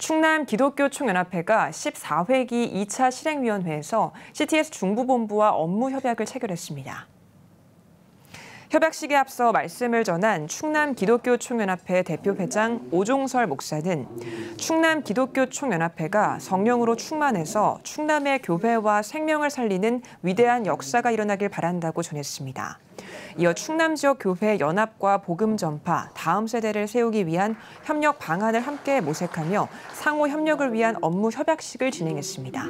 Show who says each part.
Speaker 1: 충남 기독교총연합회가 14회기 2차 실행위원회에서 CTS 중부본부와 업무 협약을 체결했습니다. 협약식에 앞서 말씀을 전한 충남 기독교 총연합회 대표 회장 오종설 목사는 충남 기독교 총연합회가 성령으로 충만해서 충남의 교회와 생명을 살리는 위대한 역사가 일어나길 바란다고 전했습니다. 이어 충남 지역 교회 연합과 복음 전파, 다음 세대를 세우기 위한 협력 방안을 함께 모색하며 상호 협력을 위한 업무 협약식을 진행했습니다.